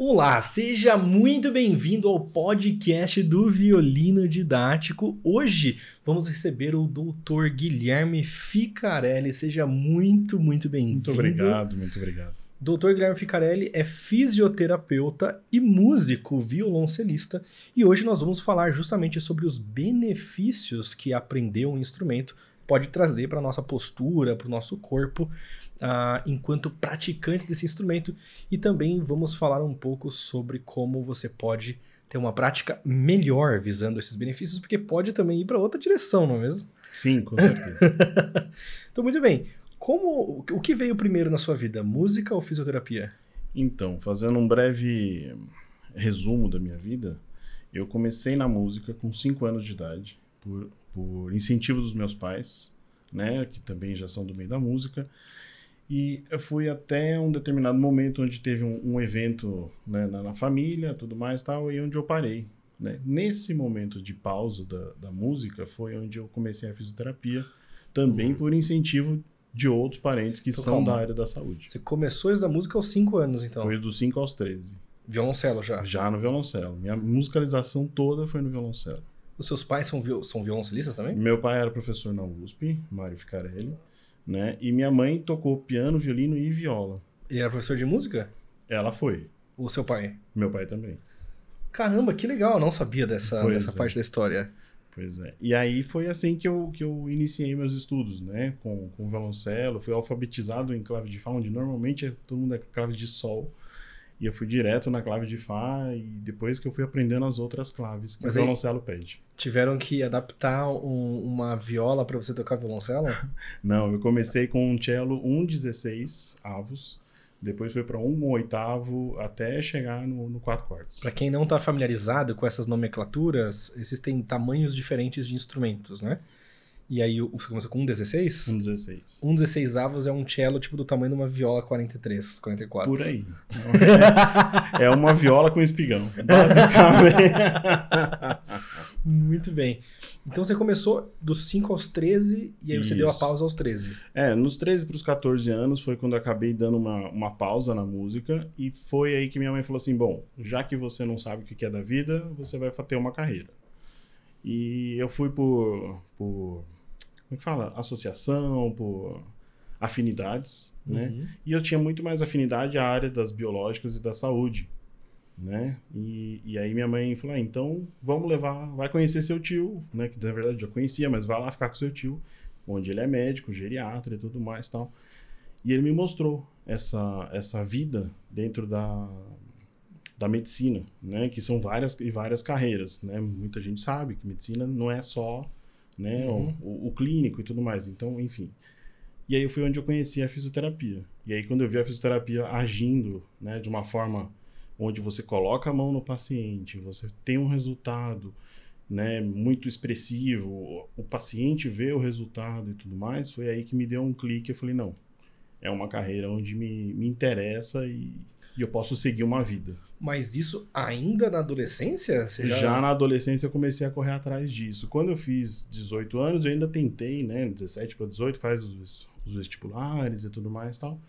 Olá, seja muito bem-vindo ao podcast do Violino Didático. Hoje vamos receber o doutor Guilherme Ficarelli. Seja muito, muito bem-vindo. Muito obrigado, muito obrigado. Doutor Guilherme Ficarelli é fisioterapeuta e músico violoncelista e hoje nós vamos falar justamente sobre os benefícios que aprender um instrumento pode trazer para nossa postura, para o nosso corpo, uh, enquanto praticantes desse instrumento. E também vamos falar um pouco sobre como você pode ter uma prática melhor visando esses benefícios, porque pode também ir para outra direção, não é mesmo? Sim, com certeza. então, muito bem. Como, o que veio primeiro na sua vida, música ou fisioterapia? Então, fazendo um breve resumo da minha vida, eu comecei na música com 5 anos de idade, por por incentivo dos meus pais, né, que também já são do meio da música. E eu fui até um determinado momento onde teve um, um evento né, na, na, família, tudo mais tal, e onde eu parei. Né? Nesse momento de pausa da, da música foi onde eu comecei a fisioterapia, também hum. por incentivo de outros parentes que então são calma. da área da saúde. Você começou isso da música aos 5 anos, então? Foi dos 5 aos 13. Violoncelo já? Já no violoncelo. Minha musicalização toda foi no violoncelo. Os seus pais são, são violoncelistas também? Meu pai era professor na USP, Mário Ficarelli, né? E minha mãe tocou piano, violino e viola. E era professor de música? Ela foi. O seu pai? Meu pai também. Caramba, que legal, eu não sabia dessa, dessa é. parte da história. Pois é. E aí foi assim que eu, que eu iniciei meus estudos, né? Com, com violoncelo, fui alfabetizado em clave de fa, onde normalmente todo mundo é clave de sol. E eu fui direto na clave de Fá e depois que eu fui aprendendo as outras claves que Mas é o violoncelo pede. Tiveram que adaptar um, uma viola para você tocar violoncelo? Não, eu comecei com um cello 1,16 avos, depois foi para 1 oitavo até chegar no, no 4 quartos. Para quem não está familiarizado com essas nomenclaturas, existem tamanhos diferentes de instrumentos, né? E aí você começou com um Um 16? 16. Um 16 avos é um cello tipo do tamanho de uma viola 43, 44. Por aí. é, é uma viola com espigão, basicamente. Muito bem. Então você começou dos 5 aos 13 e aí você Isso. deu a pausa aos 13. É, nos 13 para os 14 anos foi quando eu acabei dando uma, uma pausa na música e foi aí que minha mãe falou assim, bom, já que você não sabe o que é da vida, você vai ter uma carreira. E eu fui por, por como é fala, associação, por afinidades, né? uhum. né? E eu tinha muito mais afinidade à área das biológicas e da saúde, né? E, e aí minha mãe falou, ah, então vamos levar, vai conhecer seu tio, né? Que na verdade já conhecia, mas vai lá ficar com seu tio, onde ele é médico, geriatra e tudo mais tal. E ele me mostrou essa, essa vida dentro da, da medicina, né? Que são várias e várias carreiras, né? Muita gente sabe que medicina não é só né? Uhum. O, o, clínico e tudo mais. Então, enfim. E aí foi onde eu conheci a fisioterapia. E aí quando eu vi a fisioterapia agindo, né, de uma forma onde você coloca a mão no paciente, você tem um resultado, né, muito expressivo, o paciente vê o resultado e tudo mais, foi aí que me deu um clique, eu falei, não, é uma carreira onde me, me interessa e, e eu posso seguir uma vida. Mas isso ainda na adolescência? Você já... já na adolescência eu comecei a correr atrás disso. Quando eu fiz 18 anos, eu ainda tentei, né? 17 para 18, faz os, os vestibulares e tudo mais e tal.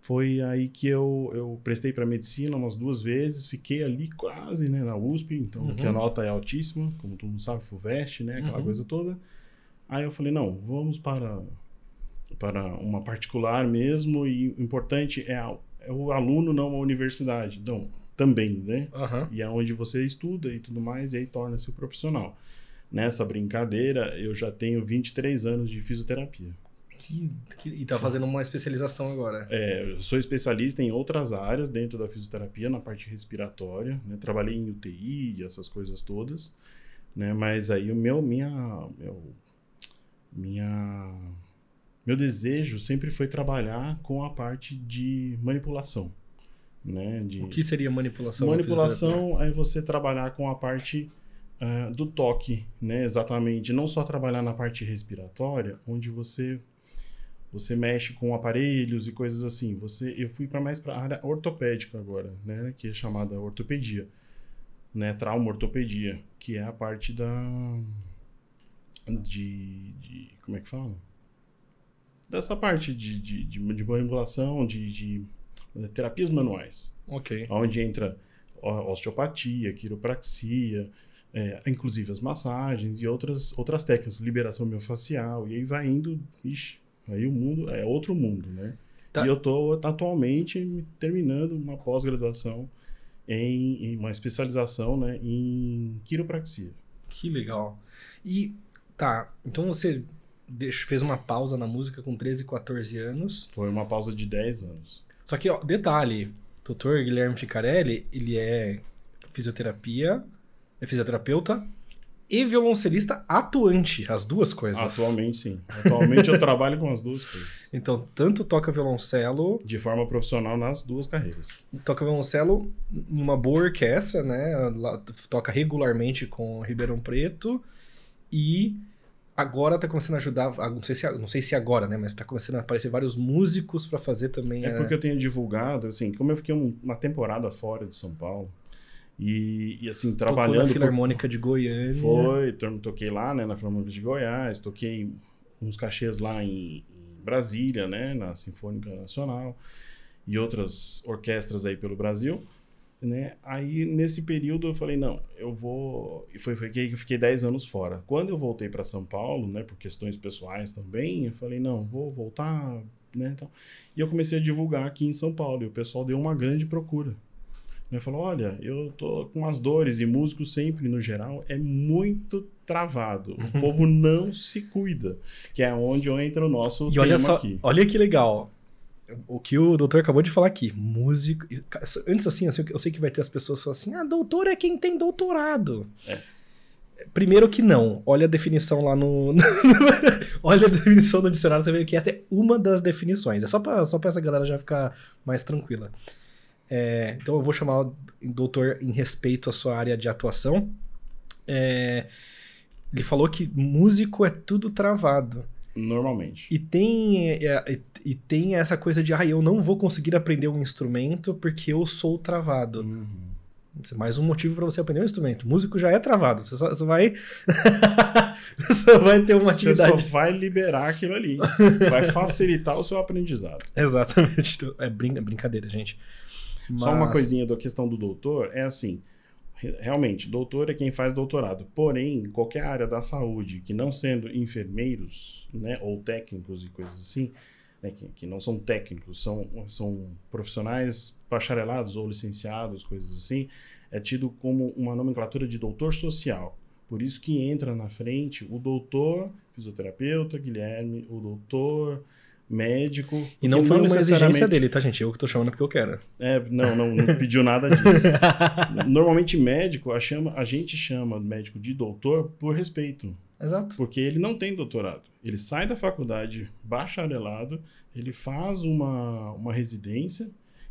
Foi aí que eu, eu prestei para medicina umas duas vezes, fiquei ali quase, né, na USP, então uhum. que a uhum. nota é altíssima, como todo mundo sabe, FUVEST, né, aquela uhum. coisa toda. Aí eu falei, não, vamos para para uma particular mesmo e o importante é a é o aluno, não a universidade. Então, também, né? Uhum. E é onde você estuda e tudo mais, e aí torna-se o profissional. Nessa brincadeira, eu já tenho 23 anos de fisioterapia. Que, que, e tá fazendo uma especialização agora. É, eu sou especialista em outras áreas dentro da fisioterapia, na parte respiratória. Né? Trabalhei em UTI, essas coisas todas. Né? Mas aí o meu, minha, meu, minha meu desejo sempre foi trabalhar com a parte de manipulação. Né, de... O que seria manipulação? Manipulação né? é você trabalhar com a parte uh, do toque, né, exatamente. Não só trabalhar na parte respiratória, onde você você mexe com aparelhos e coisas assim. Você, eu fui para mais para a área ortopédica agora, né, que é chamada ortopedia, né, trauma ortopedia, que é a parte da de, de como é que fala? dessa parte de, de, de, de manipulação, de, de, eh, terapias manuais. Ok. Onde entra osteopatia, quiropraxia, é, inclusive as massagens e outras, outras técnicas, liberação miofascial, e aí vai indo, ixi, aí o mundo é outro mundo, né? Tá. E eu estou atualmente terminando uma pós-graduação em, em, uma especialização né, em quiropraxia. Que legal. E tá, então você fez uma pausa na música com 13, 14 anos. Foi uma pausa de 10 anos. Só que, ó, detalhe, doutor Guilherme Ficarelli, ele é fisioterapia, é fisioterapeuta e violoncelista atuante, as duas coisas. Atualmente, sim. Atualmente eu trabalho com as duas coisas. Então, tanto toca violoncelo... De forma profissional nas duas carreiras. Toca violoncelo em uma boa orquestra, né? toca regularmente com Ribeirão Preto e agora tá começando a ajudar, não sei se, não sei se agora, né? Mas tá começando a aparecer vários músicos para fazer também. É a... porque eu tenho divulgado, assim, como eu fiquei um, uma temporada fora de São Paulo. E, e assim, trabalhando. Tocou na Filarmônica de Goiânia. Foi, toquei lá, né, na Filarmônica de Goiás, toquei uns cachês lá em, em Brasília, né, na Sinfônica Nacional e outras orquestras aí pelo Brasil. Né? Aí, nesse período, eu falei, não, eu vou... E foi, foi que eu fiquei 10 anos fora. Quando eu voltei para São Paulo, né, por questões pessoais também, eu falei, não, vou voltar, né? Então, e eu comecei a divulgar aqui em São Paulo, e o pessoal deu uma grande procura. Né? Falou, olha, eu tô com as dores, e músico sempre, no geral, é muito travado. O uhum. povo não se cuida, que é onde entra o nosso e olha só, aqui. Olha que legal, o que o doutor acabou de falar aqui, músico. Antes assim, eu sei que vai ter as pessoas falando assim: ah, doutor é quem tem doutorado. É. Primeiro que não. Olha a definição lá no. Olha a definição do dicionário, você vê que essa é uma das definições. É só pra, só pra essa galera já ficar mais tranquila. É, então eu vou chamar o doutor em respeito à sua área de atuação. É, ele falou que músico é tudo travado. Normalmente. E tem, é, é, e, e tem essa coisa de, ah, eu não vou conseguir aprender um instrumento porque eu sou travado. Uhum. É mais um motivo para você aprender um instrumento. O músico já é travado. Você só, vai. você vai ter uma atividade. Você só vai liberar aquilo ali. vai facilitar o seu aprendizado. Exatamente. É brincadeira, gente. Mas... Só uma coisinha da questão do doutor: é assim. Realmente, doutor é quem faz doutorado. Porém, qualquer área da saúde que não sendo enfermeiros, né, ou técnicos e coisas assim, né, que, que, não são técnicos, são, são profissionais bacharelados ou licenciados, coisas assim, é tido como uma nomenclatura de doutor social. Por isso que entra na frente o doutor fisioterapeuta Guilherme, o doutor médico. E não foi não uma exigência dele, tá, gente? Eu que tô chamando porque eu quero. É, não, não, não pediu nada disso. Normalmente, médico, a, chama, a gente chama médico de doutor por respeito. Exato. Porque ele não tem doutorado. Ele sai da faculdade bacharelado, ele faz uma, uma residência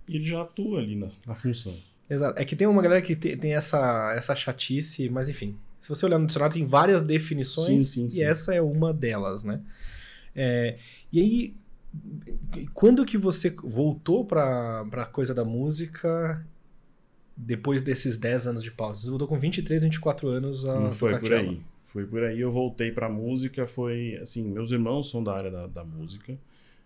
e ele já atua ali na, na função. Exato. É que tem uma galera que te, tem essa, essa chatice, mas enfim. Se você olhar no dicionário, tem várias definições sim, sim, e essa é uma delas, né? É, e aí, quando que você voltou para a coisa da música depois desses 10 anos de pausa? Você voltou com 23, 24 anos a Não foi por aí. Foi por aí eu voltei para música, foi assim, meus irmãos são da área da, da música,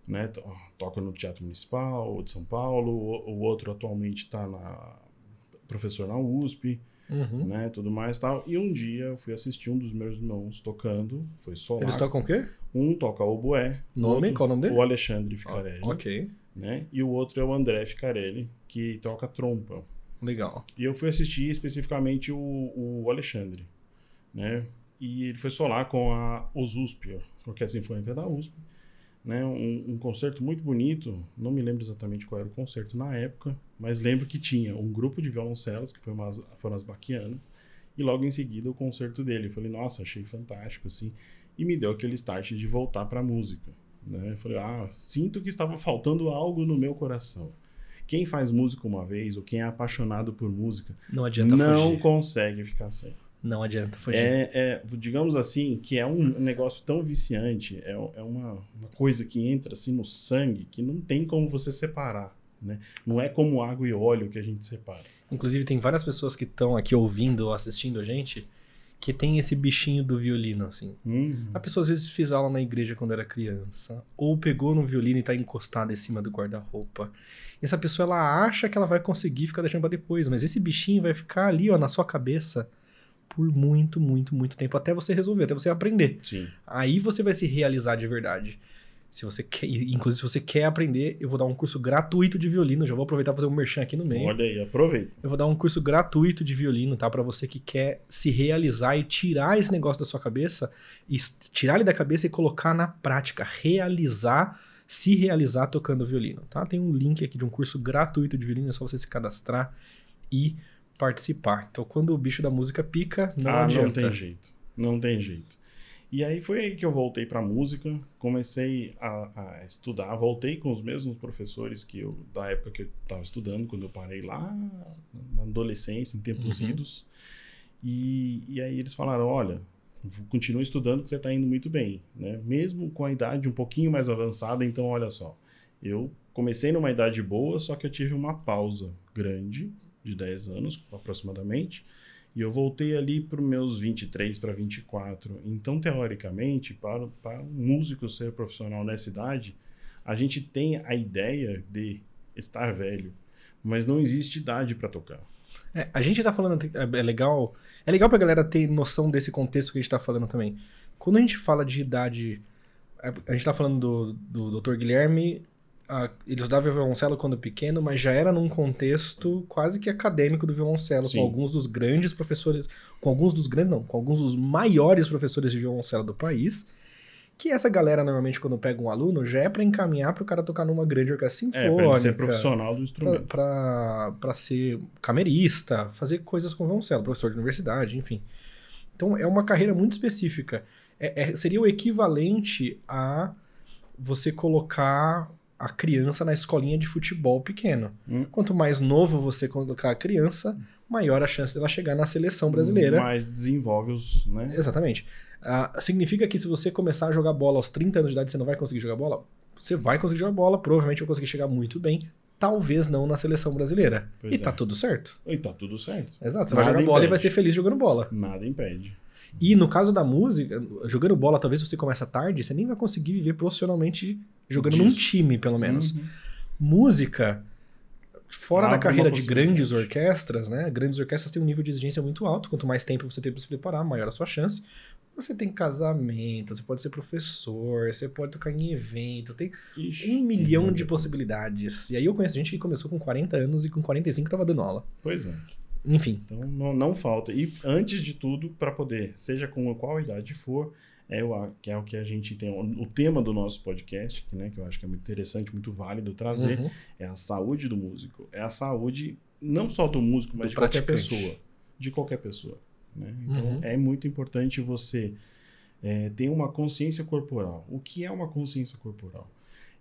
né? Toca no Teatro Municipal de São Paulo, o, o outro atualmente está na professor na USP uhum. né? Tudo mais e tal. E um dia eu fui assistir um dos meus irmãos tocando, foi só Eles tocam o quê? Um toca oboé. Nome? Outro, Qual o nome dele? O Alexandre Ficarelli. Ah, ok. Né? E o outro é o André Ficarelli, que toca trompa. Legal. E eu fui assistir especificamente o, o Alexandre, né? E ele foi solar com a OSUSP, Orquestra assim Sinfônica da USP, né? Um, um concerto muito bonito, não me lembro exatamente qual era o concerto na época, mas lembro que tinha um grupo de violoncelos, que foi umas, foram as baquianas, e logo em seguida o concerto dele. Eu falei, nossa, achei fantástico, assim. E me deu aquele start de voltar para a música. Né? Eu falei, ah, sinto que estava faltando algo no meu coração. Quem faz música uma vez, ou quem é apaixonado por música, não adianta Não fugir. consegue ficar sem. Não adianta fugir. É, é, digamos assim, que é um negócio tão viciante, é, é uma, uma coisa que entra assim no sangue que não tem como você separar. Né? Não é como água e óleo que a gente separa. Inclusive, tem várias pessoas que estão aqui ouvindo ou assistindo a gente que tem esse bichinho do violino, assim. Uhum. A pessoa às vezes fez aula na igreja quando era criança, ou pegou no violino e está encostada em cima do guarda-roupa. E essa pessoa, ela acha que ela vai conseguir ficar deixando para depois, mas esse bichinho vai ficar ali, ó, na sua cabeça por muito, muito, muito tempo, até você resolver, até você aprender. Sim. Aí você vai se realizar de verdade. Se você quer, inclusive, se você quer aprender, eu vou dar um curso gratuito de violino. Já vou aproveitar e fazer um merchan aqui no meio. Olha aí, aproveita. Eu vou dar um curso gratuito de violino, tá? Para você que quer se realizar e tirar esse negócio da sua cabeça, e tirar ele da cabeça e colocar na prática, realizar, se realizar tocando violino, tá? Tem um link aqui de um curso gratuito de violino, é só você se cadastrar e participar. Então, quando o bicho da música pica, não ah, adianta. não tem jeito. Não tem jeito. E aí foi aí que eu voltei para música, comecei a, a, estudar, voltei com os mesmos professores que eu da época que eu estava estudando, quando eu parei lá na adolescência, em tempos uhum. idos. E, e aí eles falaram, olha, continua estudando que você está indo muito bem, né? Mesmo com a idade um pouquinho mais avançada, então olha só, eu comecei numa idade boa, só que eu tive uma pausa grande de 10 anos aproximadamente e eu voltei ali para os meus 23 para 24. Então, teoricamente, para, para um músico ser profissional nessa idade, a gente tem a ideia de estar velho, mas não existe idade para tocar. É, a gente está falando, é, é legal, é legal pra galera ter noção desse contexto que a gente está falando também. Quando a gente fala de idade, é, a gente está falando do, do Dr. Guilherme a, ele estudava violoncelo quando pequeno, mas já era num contexto quase que acadêmico do violoncelo, Sim. com alguns dos grandes professores, com alguns dos grandes não, com alguns dos maiores professores de violoncelo do país. Que essa galera normalmente quando pega um aluno já é para encaminhar para o cara tocar numa grande orquestra sinfônica, é, pra ser profissional do instrumento, para ser camerista, fazer coisas com violoncelo, professor de universidade, enfim. Então é uma carreira muito específica. É, é, seria o equivalente a você colocar a criança na escolinha de futebol pequeno. Hum. Quanto mais novo você colocar a criança, maior a chance dela chegar na seleção brasileira. Mais desenvolve os, né? Exatamente. Ah, significa que se você começar a jogar bola aos 30 anos de idade, você não vai conseguir jogar bola? Você vai conseguir jogar bola, provavelmente vai conseguir chegar muito bem, talvez não na seleção brasileira. Pois e tá é. tá tudo certo. E tá tudo certo. Exato, você Nada vai jogar impede. bola e vai ser feliz jogando bola. Nada impede. E no caso da música, jogando bola, talvez você começa tarde, você nem vai conseguir viver profissionalmente jogando Disso. num time, pelo menos. Uhum. Música, fora da carreira de grandes orquestras, né? Grandes orquestras têm um nível de exigência muito alto. Quanto mais tempo você tem para se preparar, maior a sua chance. Você tem casamento, você pode ser professor, você pode tocar em evento, tem Ixi, um milhão é de possibilidades. E aí eu conheço gente que começou com 40 anos e com 45 estava dando aula. Pois é. Enfim. Então não, não falta. E antes de tudo, para poder, seja com qual idade for, é o, que é o que a gente tem. O tema do nosso podcast, né, que eu acho que é muito interessante, muito válido trazer, uhum. é a saúde do músico. É a saúde não só do músico, mas do de qualquer pessoa. De qualquer pessoa. Né? Então uhum. é muito importante você é, ter uma consciência corporal. O que é uma consciência corporal?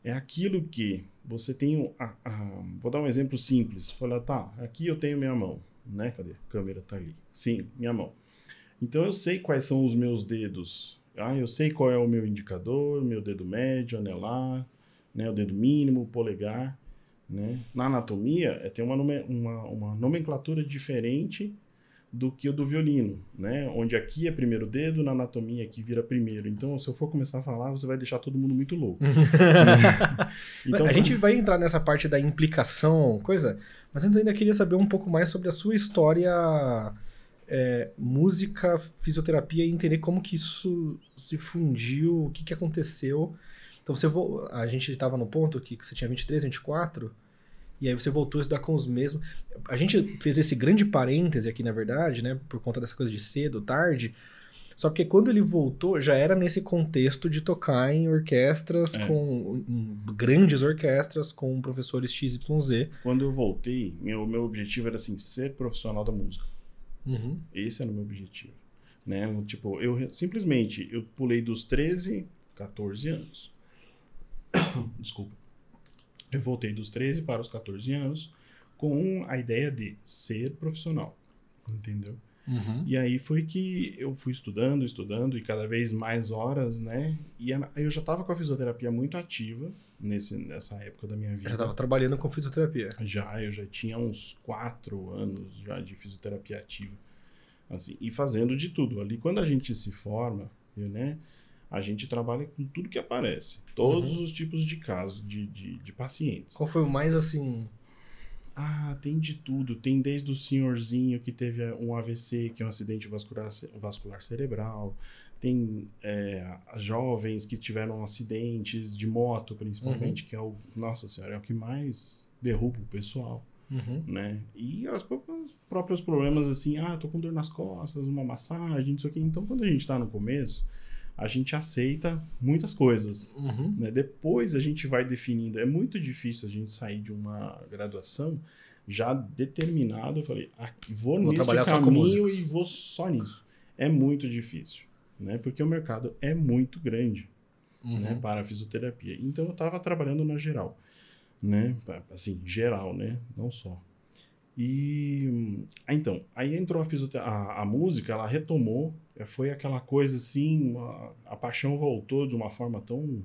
é aquilo que você tem. Um, vou dar um exemplo simples. Falei, tá, aqui eu tenho minha mão né? Cadê? A câmera tá ali. Sim, minha mão. Então eu sei quais são os meus dedos. Ah, eu sei qual é o meu indicador, meu dedo médio, anelar, né, o dedo mínimo, o polegar. Né? Na anatomia, é, tem uma, uma, uma nomenclatura diferente do que o do violino, né? Onde aqui é primeiro dedo, na anatomia aqui vira primeiro. Então, se eu for começar a falar, você vai deixar todo mundo muito louco. então, a gente vai entrar nessa parte da implicação, coisa. Mas antes eu ainda queria saber um pouco mais sobre a sua história é, música, fisioterapia e entender como que isso se fundiu, o que que aconteceu. Então, você vo... a gente estava no ponto que, que você tinha 23, 24 e aí você voltou a estudar com os mesmos. A gente fez esse grande parêntese aqui, na verdade, né? Por conta dessa coisa de cedo, tarde. Só porque quando ele voltou, já era nesse contexto de tocar em orquestras, é. com em grandes orquestras, com professores XYZ. Quando eu voltei, meu, meu objetivo era assim, ser profissional da música. Uhum. Esse era o meu objetivo. Né? Tipo, eu simplesmente eu pulei dos 13, 14 anos. Desculpa. Eu voltei dos 13 para os 14 anos com a ideia de ser profissional, entendeu? Uhum. E aí foi que eu fui estudando, estudando e cada vez mais horas, né? E eu já estava com a fisioterapia muito ativa nesse, nessa época da minha vida. já estava trabalhando com fisioterapia? Já, eu já tinha uns quatro anos já de fisioterapia ativa, assim, e fazendo de tudo. Ali, quando a gente se forma, eu, né? a gente trabalha com tudo que aparece. Todos uhum. os tipos de casos de, de, de, pacientes. Qual foi o mais assim? Ah, tem de tudo. Tem desde o senhorzinho que teve eh, um AVC, que é um acidente vascular, vascular cerebral. Tem é, jovens que tiveram acidentes de moto, principalmente, uhum. que é o. Nossa senhora, é o que mais derruba o pessoal. Uhum. Né? E os próprios problemas, assim, ah, tô com dor nas costas, uma massagem, isso aqui. Então, quando a gente tá no começo, a gente aceita muitas coisas. Uhum. Né? Depois a gente vai definindo. É muito difícil a gente sair de uma graduação já determinado. Eu falei, aqui, vou, vou trabalhar caminho e vou só nisso. É muito difícil, né? Porque o mercado é muito grande uhum. né? para a fisioterapia. Então eu estava trabalhando na geral, né? Assim, geral, né? Não só. E ah, então, aí entrou a, a, a música, ela retomou, eh, foi aquela coisa assim, uma, a paixão voltou de uma forma tão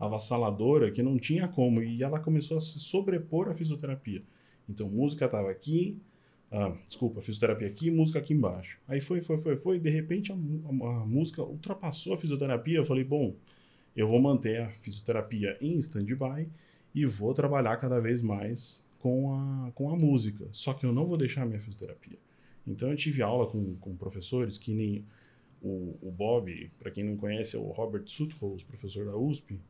avassaladora que não tinha como, e ela começou a se sobrepor à fisioterapia. Então, música estava aqui, ah, desculpa, fisioterapia aqui, música aqui embaixo. Aí foi, foi, foi, foi, de repente a, a, a música ultrapassou a fisioterapia, eu falei, bom, eu vou manter a fisioterapia em stand-by e vou trabalhar cada vez mais com a, com a música. Só que eu não vou deixar a minha fisioterapia. Então eu tive aula com, com professores que nem o, o Bob, para quem não conhece, é o Robert Sutholz, professor da USP,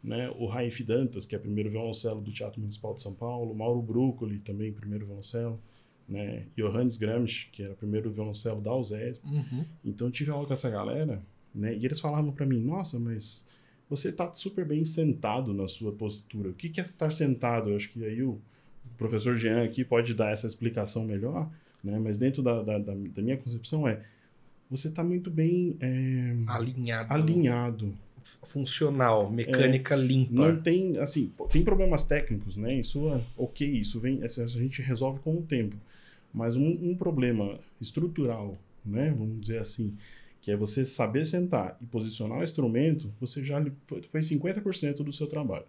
né? o Raif Dantas, que é primeiro violoncelo do Teatro Municipal de São Paulo, Mauro Brúcoli, também primeiro violoncelo, né? Johannes Gramsch, que era primeiro violoncelo da USESP. Uhum. Então tive aula com essa galera, né? e eles falavam para mim, nossa, mas você tá super bem sentado na sua postura, o que, que é estar sentado? Eu acho que aí o professor Jean aqui pode dar essa explicação melhor, né? mas dentro da, da, da, da minha concepção é você está muito bem é, alinhado. alinhado. Funcional, mecânica é, limpa. Não tem, assim, tem problemas técnicos, né? Isso é ok, isso vem, a gente resolve com o tempo. Mas um, um problema estrutural, né? Vamos dizer assim, que é você saber sentar e posicionar o instrumento, você já foi 50% do seu trabalho.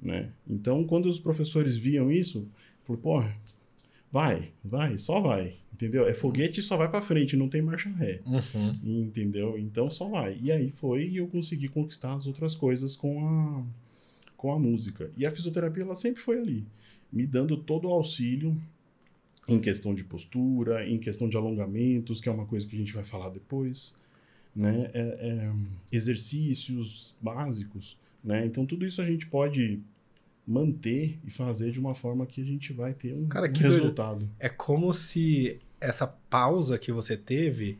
Né? Então, quando os professores viam isso, falou, pô, vai, vai, só vai, entendeu? É foguete só vai para frente, não tem marcha ré, uhum. entendeu? Então só vai. E aí foi e eu consegui conquistar as outras coisas com a com a música. E a fisioterapia ela sempre foi ali, me dando todo o auxílio em questão de postura, em questão de alongamentos, que é uma coisa que a gente vai falar depois, né? É, é, exercícios básicos né? Então, tudo isso a gente pode manter e fazer de uma forma que a gente vai ter um, Cara, que resultado. Doido. É como se essa pausa que você teve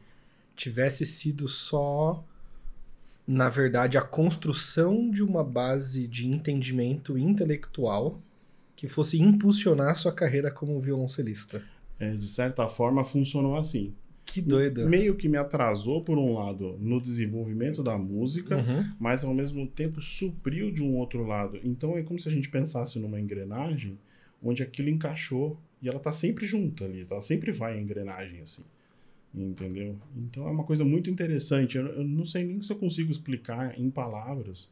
tivesse sido só, na verdade, a construção de uma base de entendimento intelectual que fosse impulsionar a sua carreira como violoncelista. É, de certa forma, funcionou assim. Que doido. Meio que me atrasou, por um lado, no desenvolvimento da música, uhum. mas ao mesmo tempo supriu de um outro lado. Então é como se a gente pensasse numa engrenagem onde aquilo encaixou e ela tá sempre junta ali, ela sempre vai a engrenagem assim. Entendeu? Então é uma coisa muito interessante. Eu, eu não sei nem se eu consigo explicar em palavras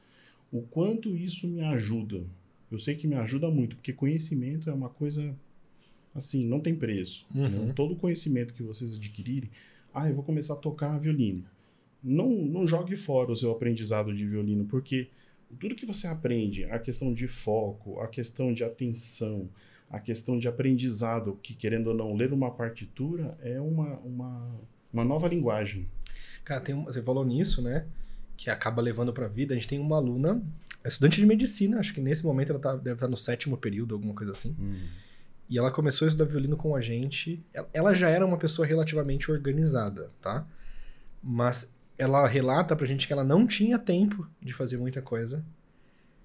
o quanto isso me ajuda. Eu sei que me ajuda muito, porque conhecimento é uma coisa assim, não tem preço. Uhum. Todo o conhecimento que vocês adquirirem, ah, eu vou começar a tocar violino. Não, não jogue fora o seu aprendizado de violino, porque tudo que você aprende, a questão de foco, a questão de atenção, a questão de aprendizado, que querendo ou não, ler uma partitura é uma, uma, uma nova linguagem. Cara, tem, você falou nisso, né? Que acaba levando para a vida. A gente tem uma aluna, é estudante de medicina, acho que nesse momento ela tá, deve estar tá no sétimo período, alguma coisa assim. Hum e ela começou a estudar violino com a gente. Ela já era uma pessoa relativamente organizada, tá? Mas ela relata pra gente que ela não tinha tempo de fazer muita coisa.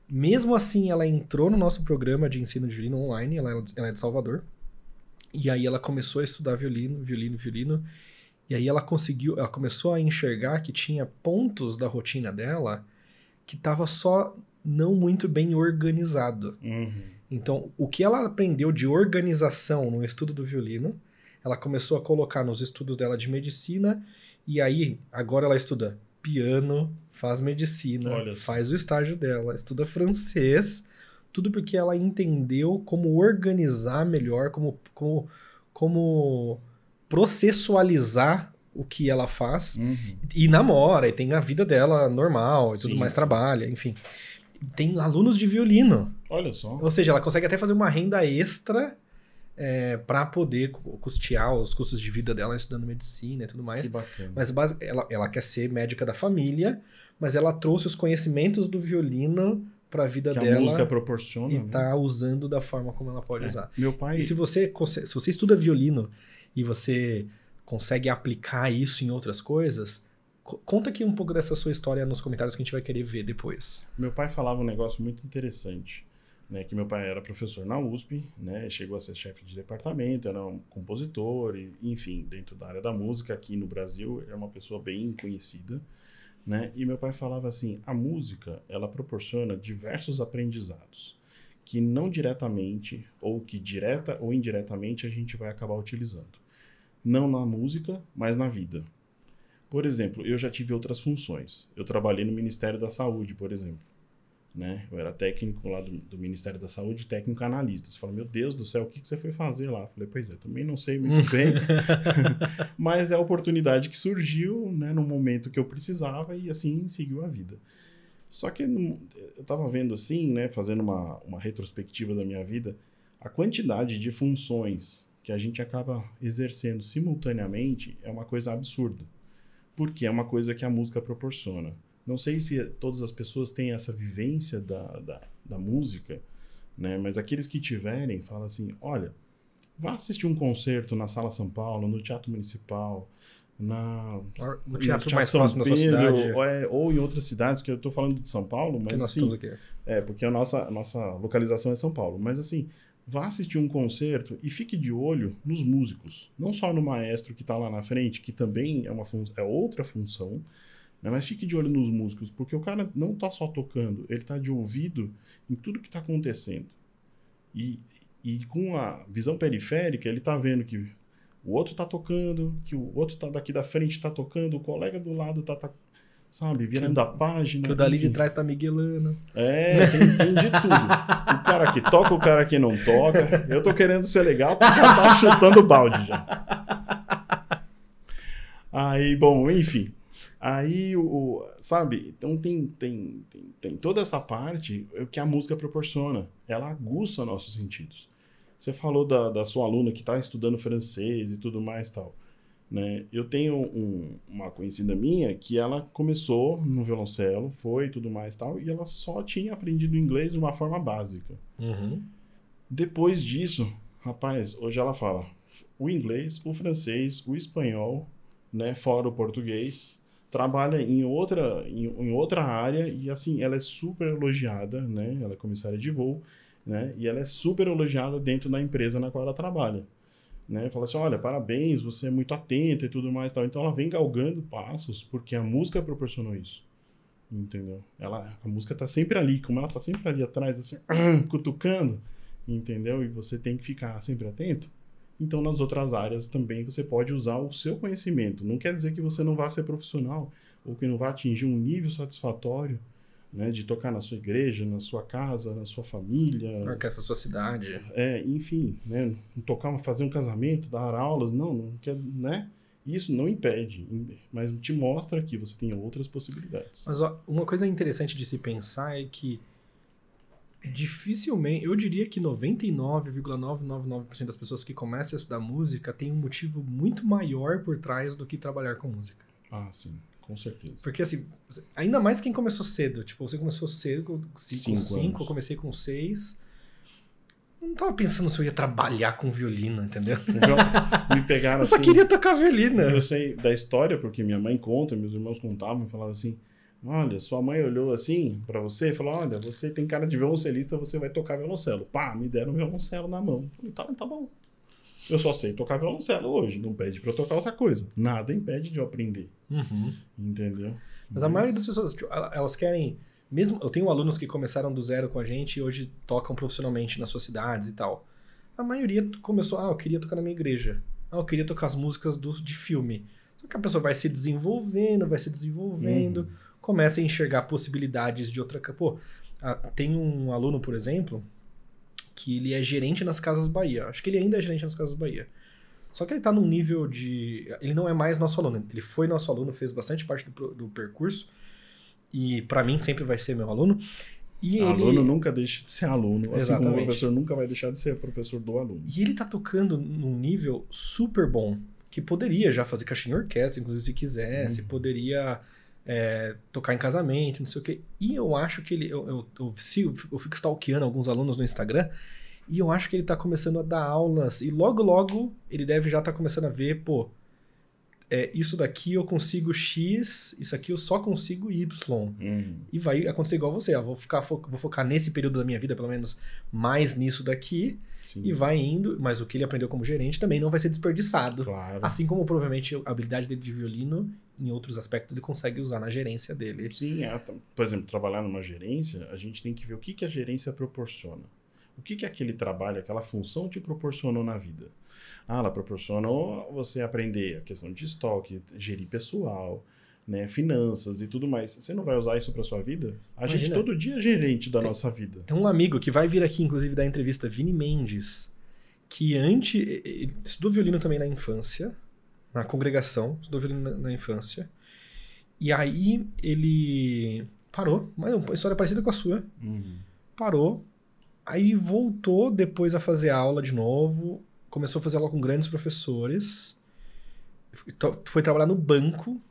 Mesmo assim, ela entrou no nosso programa de ensino de violino online, ela, é, é de Salvador. E aí ela começou a estudar violino, violino, violino. E aí ela conseguiu, ela começou a enxergar que tinha pontos da rotina dela que tava só não muito bem organizado. Uhum. Então, o que ela aprendeu de organização no estudo do violino, ela começou a colocar nos estudos dela de medicina, e aí agora ela estuda piano, faz medicina, Olha. faz o estágio dela, estuda francês, tudo porque ela entendeu como organizar melhor, como, como, como processualizar o que ela faz uhum. e namora, e tem a vida dela normal, e tudo sim, mais, sim. trabalha, enfim tem alunos de violino. Olha só. Ou seja, ela consegue até fazer uma renda extra é, para poder custear os custos de vida dela estudando medicina e tudo mais. Que bacana. Mas ela, ela quer ser médica da família, mas ela trouxe os conhecimentos do violino para a vida que dela. A música proporciona. E está né? Tá usando da forma como ela pode é. usar. Meu pai. E se você se você estuda violino e você consegue aplicar isso em outras coisas, Conta aqui um pouco dessa sua história nos comentários que a gente vai querer ver depois. Meu pai falava um negócio muito interessante, né? Que meu pai era professor na USP, né? Chegou a ser chefe de departamento, era um compositor, e, enfim, dentro da área da música aqui no Brasil, é uma pessoa bem conhecida, né? E meu pai falava assim: a música ela proporciona diversos aprendizados que não diretamente ou que direta ou indiretamente a gente vai acabar utilizando, não na música, mas na vida. Por exemplo, eu já tive outras funções. Eu trabalhei no Ministério da Saúde, por exemplo. Né? Eu era técnico lá do, do Ministério da Saúde, técnico analista. Você fala, meu Deus do céu, o que, que você foi fazer lá? Eu falei, pois é, também não sei muito bem. Mas é a oportunidade que surgiu né, no momento que eu precisava e assim seguiu a vida. Só que eu estava vendo assim, né, fazendo uma, uma retrospectiva da minha vida, a quantidade de funções que a gente acaba exercendo simultaneamente é uma coisa absurda porque é uma coisa que a música proporciona. Não sei se todas as pessoas têm essa vivência da, da, da música, né? mas aqueles que tiverem, falam assim: olha, vá assistir um concerto na Sala São Paulo, no Teatro Municipal, na, no teatro, teatro mais São próximo Pedro, da sua cidade. Ou, é, ou, em outras cidades, que eu estou falando de São Paulo, mas que assim... É, porque a nossa, a nossa localização é São Paulo. Mas assim, vá assistir um concerto e fique de olho nos músicos, não só no maestro que está lá na frente, que também é uma é outra função, né? mas fique de olho nos músicos, porque o cara não está só tocando, ele está de ouvido em tudo que está acontecendo. E, e com a visão periférica, ele está vendo que o outro está tocando, que o outro está daqui da frente está tocando, o colega do lado está tá, tá sabe? Virando a página. Que o dali de trás tá miguelando. É, tem, tem, de tudo. O cara que toca, o cara que não toca. Eu tô querendo ser legal porque tá chutando balde já. Aí, bom, enfim. Aí, o, sabe? Então tem, tem, tem, tem toda essa parte que a música proporciona. Ela aguça nossos sentidos. Você falou da, da sua aluna que está estudando francês e tudo mais tal. Né? Eu tenho um, uma conhecida minha que ela começou no violoncelo, foi tudo mais tal, e ela só tinha aprendido inglês de uma forma básica. Uhum. Depois disso, rapaz, hoje ela fala o inglês, o francês, o espanhol, né, fora o português, trabalha em outra, em, em outra área e assim, ela é super elogiada, né? Ela é comissária de voo, né? E ela é super elogiada dentro da empresa na qual ela trabalha né? Fala assim, olha, parabéns, você é muito atenta e tudo mais tal. Então ela vem galgando passos porque a música proporcionou isso. Entendeu? Ela, a música tá sempre ali, como ela tá sempre ali atrás, assim, cutucando, entendeu? E você tem que ficar sempre atento. Então, nas outras áreas também você pode usar o seu conhecimento. Não quer dizer que você não vá ser profissional ou que não vá atingir um nível satisfatório né, de tocar na sua igreja, na sua casa, na sua família. Orquestra sua cidade. É, enfim, né, tocar, fazer um casamento, dar aulas, não, não quer, né? Isso não impede, mas te mostra que você tem outras possibilidades. Mas ó, uma coisa interessante de se pensar é que dificilmente, eu diria que 99,999% das pessoas que começam a estudar música tem um motivo muito maior por trás do que trabalhar com música. Ah, sim com certeza. Porque assim, ainda mais quem começou cedo. Tipo, você começou cedo, cinco, cinco, eu comecei com seis. Não tava pensando se eu ia trabalhar com violino, entendeu? Então, me pegaram Eu só assim. queria tocar violino. Eu sei da história, porque minha mãe conta, meus irmãos contavam, falavam assim, olha, sua mãe olhou assim para você e falou, olha, você tem cara de violoncelista, você vai tocar violoncelo. Pá, me deram violoncelo na mão. Eu falei, tá, tá bom. Eu só sei tocar violoncelo hoje, não pede para eu tocar outra coisa. Nada impede de eu aprender. Uhum. Entendeu? Mas, Mas, a maioria das pessoas, tipo, elas querem. Mesmo, eu tenho alunos que começaram do zero com a gente e hoje tocam profissionalmente nas suas cidades e tal. A maioria começou, ah, eu queria tocar na minha igreja. Ah, eu queria tocar as músicas do, de filme. Só que a pessoa vai se desenvolvendo, vai se desenvolvendo, uhum. começa a enxergar possibilidades de outra. Pô, tem um aluno, por exemplo, que ele é gerente nas Casas Bahia. Acho que ele ainda é gerente nas Casas Bahia. Só que ele tá num nível de. Ele não é mais nosso aluno. Ele foi nosso aluno, fez bastante parte do, do percurso. E para mim sempre vai ser meu aluno. E aluno ele... nunca deixa de ser aluno, Exatamente. assim como o professor nunca vai deixar de ser professor do aluno. E ele tá tocando num nível super bom, que poderia já fazer caixinha orquestra, inclusive se quisesse, uhum. poderia é, tocar em casamento, não sei o quê. E eu acho que ele. Eu, eu, eu, eu fico stalkeando alguns alunos no Instagram. E eu acho que ele tá começando a dar aulas. E logo, logo, ele deve já estar tá começando a ver, pô, é, isso daqui eu consigo X, isso aqui eu só consigo Y. Uhum. E vai acontecer igual você, ó, vou, ficar, fo vou focar nesse período da minha vida, pelo menos, mais nisso daqui. Sim. e vai indo, mas o que ele aprendeu como gerente também não vai ser desperdiçado. Claro. Assim como provavelmente a habilidade dele de violino, em outros aspectos, ele consegue usar na gerência dele. Sim, é, então, por exemplo, trabalhar numa gerência, a gente tem que ver o que, que a gerência proporciona. O que, que aquele trabalho, aquela função te proporcionou na vida? Ah, ela proporcionou você aprender a questão de estoque, gerir pessoal, né, finanças e tudo mais. Você não vai usar isso para sua vida? A Imagina. gente todo dia é gerente da tem, nossa vida. Tem um amigo que vai vir aqui, inclusive, dar entrevista, Vini Mendes, que antes ele estudou violino também na infância, na congregação, estudou violino na, na infância. E aí ele parou, mas é uma história parecida com a sua. Uhum. Parou, aí voltou depois a fazer aula de novo, começou a fazer aula com grandes professores, foi trabalhar no banco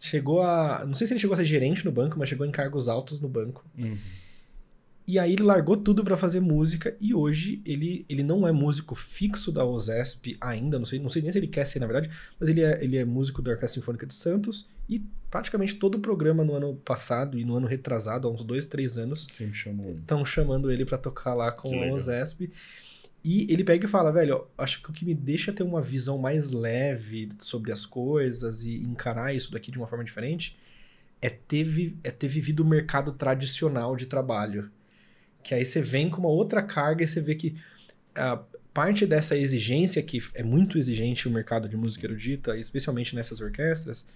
Chegou a. Não sei se ele chegou a ser gerente no banco, mas chegou em cargos altos no banco. Uhum. E aí ele largou tudo para fazer música e hoje ele, ele não é músico fixo da OSESP ainda, não sei, não sei nem se ele quer ser na verdade, mas ele é, ele é músico da Orquestra Sinfônica de Santos e praticamente todo o programa no ano passado e no ano retrasado, há uns dois, três anos, estão chamando ele para tocar lá com a OSESP. E ele pega e fala, velho, acho que o que me deixa ter uma visão mais leve sobre as coisas e encarar isso daqui de uma forma diferente é ter, vi é ter vivido o mercado tradicional de trabalho. Que aí você vem com uma outra carga e você vê que a ah, parte dessa exigência, que é muito exigente o mercado de música erudita, especialmente nessas orquestras,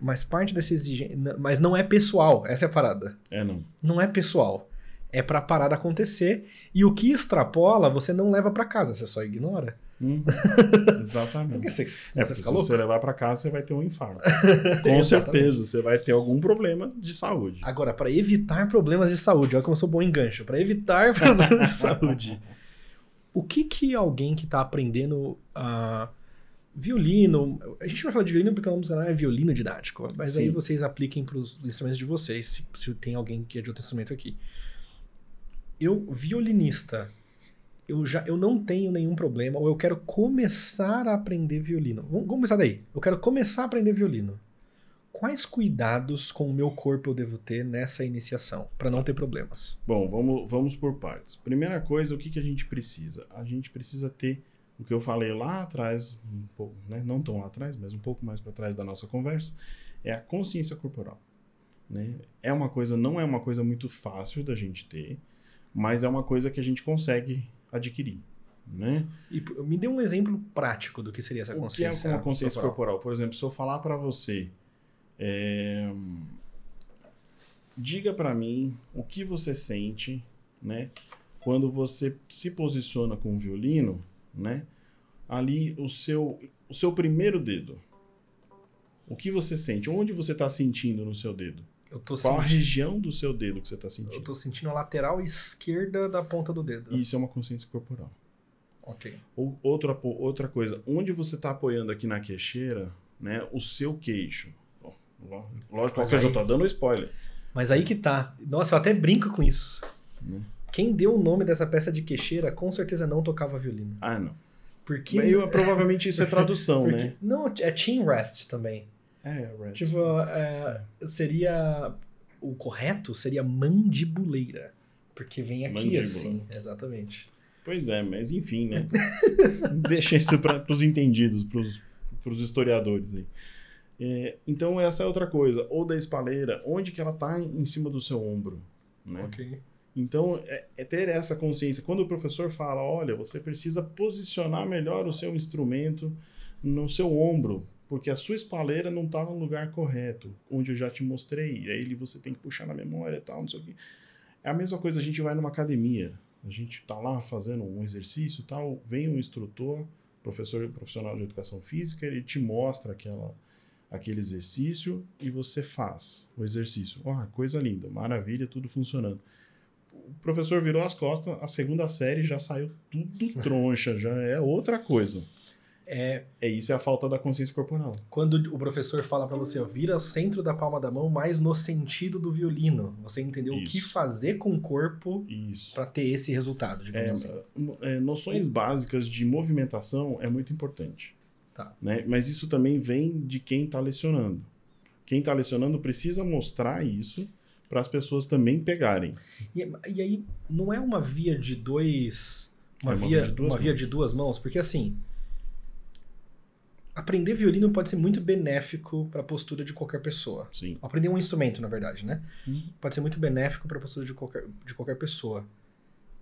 mas parte dessa exigência. Mas não é pessoal, essa é a parada. É, não. Não é pessoal é para a parada acontecer. E o que extrapola, você não leva para casa, você só ignora. Hum, exatamente. Porque você, você é, porque se louco. você levar para casa, você vai ter um infarto. Com certeza, você vai ter algum problema de saúde. Agora, para evitar problemas de saúde, olha como eu sou bom engancho. para evitar problemas de saúde. O que que alguém que está aprendendo uh, violino, a gente vai falar de violino porque o nome do canal é violino didático, mas Sim. aí vocês apliquem para os instrumentos de vocês, se, se tem alguém que é de outro instrumento aqui eu, violinista, eu já eu não tenho nenhum problema, ou eu quero começar a aprender violino. Vamos, começar daí. Eu quero começar a aprender violino. Quais cuidados com o meu corpo eu devo ter nessa iniciação para não ter problemas? Bom, vamos, vamos por partes. Primeira coisa, o que, que a gente precisa? A gente precisa ter o que eu falei lá atrás, um pouco, né? não tão lá atrás, mas um pouco mais para trás da nossa conversa, é a consciência corporal. Né? É uma coisa, não é uma coisa muito fácil da gente ter mas é uma coisa que a gente consegue adquirir. Né? E me dê um exemplo prático do que seria essa consciência. corporal. O que é uma consciência corporal? corporal? Por exemplo, se eu falar para você, é... diga para mim o que você sente, né? Quando você se posiciona com o violino, né? Ali o seu o seu primeiro dedo. O que você sente? Onde você está sentindo no seu dedo? Eu tô Qual a região do seu dedo que você está sentindo? Eu estou sentindo a lateral esquerda da ponta do dedo. Isso é uma consciência corporal. Ok. Ou, outra, outra coisa, onde você está apoiando aqui na queixeira, né, o seu queixo? Bom, lógico que aí... eu já estou dando um spoiler. Mas aí que tá. Nossa, eu até brinco com isso. Né? Quem deu o nome dessa peça de queixeira com certeza não tocava violino. Ah, não. Porque... Meio, provavelmente isso é tradução, Porque... né? Não, é chin rest também. É, Red. Tipo, é, seria. O correto seria mandibuleira. Porque vem aqui Mandíbula. assim, exatamente. Pois é, mas enfim, né? Deixa isso para os entendidos, para os historiadores aí. É, então, essa é outra coisa. Ou da espaleira, onde que ela tá em cima do seu ombro, né? Ok. Então, é, é, ter essa consciência. Quando o professor fala, olha, você precisa posicionar melhor o seu instrumento no seu ombro, porque a sua espaleira não está no lugar correto, onde eu já te mostrei. Aí você tem que puxar na memória e tal, não sei o quê. É a mesma coisa, a gente vai numa academia, a gente está lá fazendo um exercício tal, vem um instrutor, professor profissional de educação física, ele te mostra aquela, aquele exercício e você faz o exercício. Oh, coisa linda, maravilha, tudo funcionando. O professor virou as costas, a segunda série já saiu tudo troncha, já é outra coisa. É, é isso é a falta da consciência corporal. Quando o professor fala para você, ó, vira o centro da palma da mão, mas no sentido do violino. Você entendeu isso. o que fazer com o corpo para ter esse resultado, é, assim. é, noções básicas de movimentação é muito importante. Tá. Né? Mas isso também vem de quem está lecionando. Quem está lecionando precisa mostrar isso para as pessoas também pegarem. E, e, aí, não é uma via de dois. Uma, é uma via, de duas, uma via de duas mãos, porque assim, aprender violino pode ser muito benéfico para a postura de qualquer pessoa. Sim. Aprender um instrumento, na verdade, né? Uhum. Pode ser muito benéfico para a postura de qualquer, de qualquer pessoa.